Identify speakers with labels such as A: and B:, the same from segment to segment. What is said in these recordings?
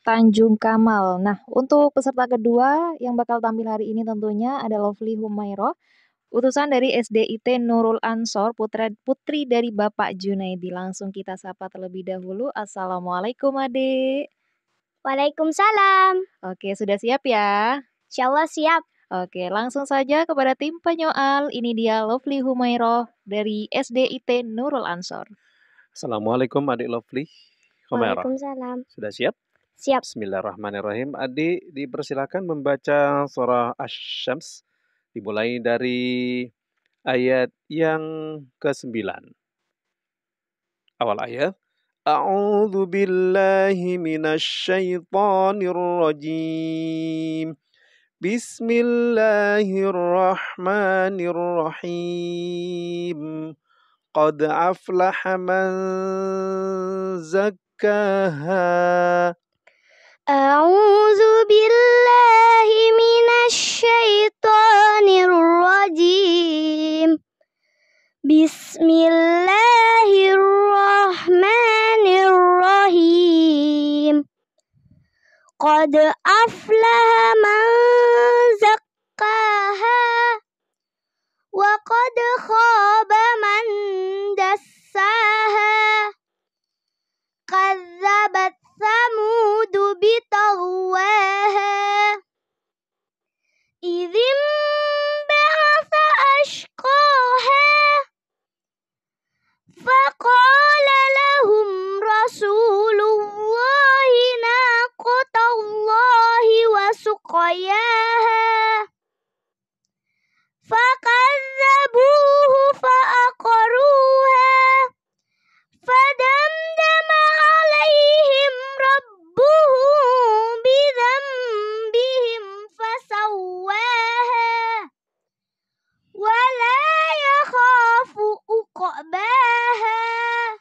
A: Tanjung Kamal. Nah, untuk peserta kedua yang bakal tampil hari ini tentunya ada Lovely Humairo, utusan dari SDIT Nurul Ansor, putra putri dari Bapak Junaidi. Langsung kita sapa terlebih dahulu. Assalamualaikum, Adik. Waalaikumsalam. Oke, sudah siap ya? Insya Allah siap. Oke, langsung saja kepada tim penyoal. Ini dia Lovely Humairo dari SDIT Nurul Ansor. Assalamualaikum Adik Lovely Humairo. Waalaikumsalam. Sudah siap? Siap. Bismillahirrahmanirrahim. Adik dipersilakan membaca surah Asy-Syams dimulai dari ayat yang ke-9. Awal ayat A'udzu billahi minasy syaithanir rajim. بسم الله الرحمن الرحيم قد أفلح من
B: زكاها أعوذ بالله قد أفلح من زكاها وقد خاب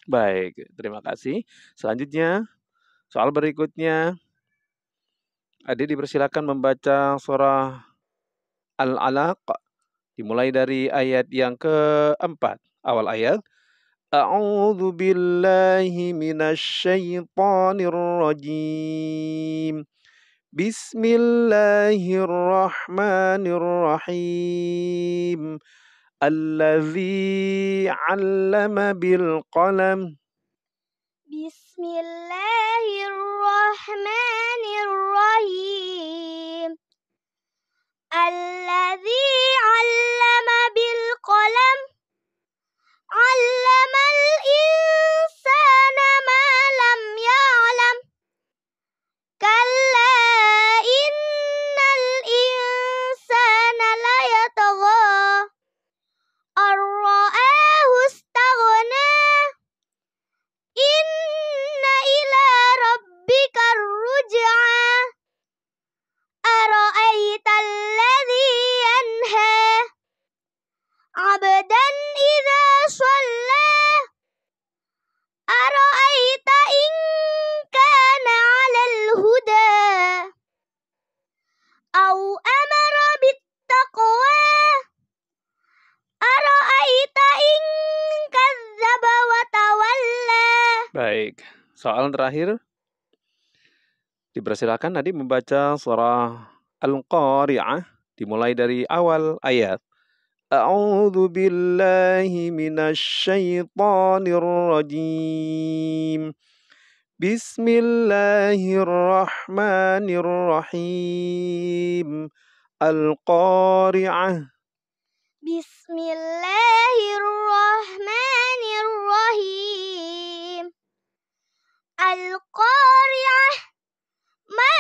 A: Baik, terima kasih. Selanjutnya, soal berikutnya. Adik dipersilakan membaca surah Al-Alaq dimulai dari ayat yang keempat. Awal ayat. A'udhu billahi minasyaitonir rajim. Bismillahirrahmanirrahim. الذي علم بالقلم
B: بسم الله الرحمن الرحيم الذي عبدا إذا صلى أرأيت إن كان على الهدى أو أمر بالتقوى أرأيت إن Baik,
A: soal terakhir Dipersilakan Nadi membaca surah Al-Qari'ah dimulai dari awal ayat. أعوذ بالله من الشيطان الرجيم بسم الله الرحمن الرحيم القارعة
B: بسم الله الرحمن الرحيم القارعة ما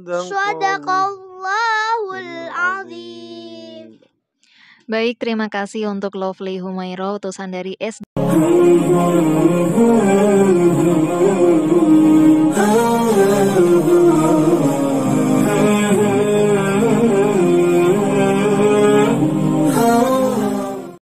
B: Sadaqallahul azim.
A: Baik, terima kasih untuk Lovely Humairo, utusan dari SD.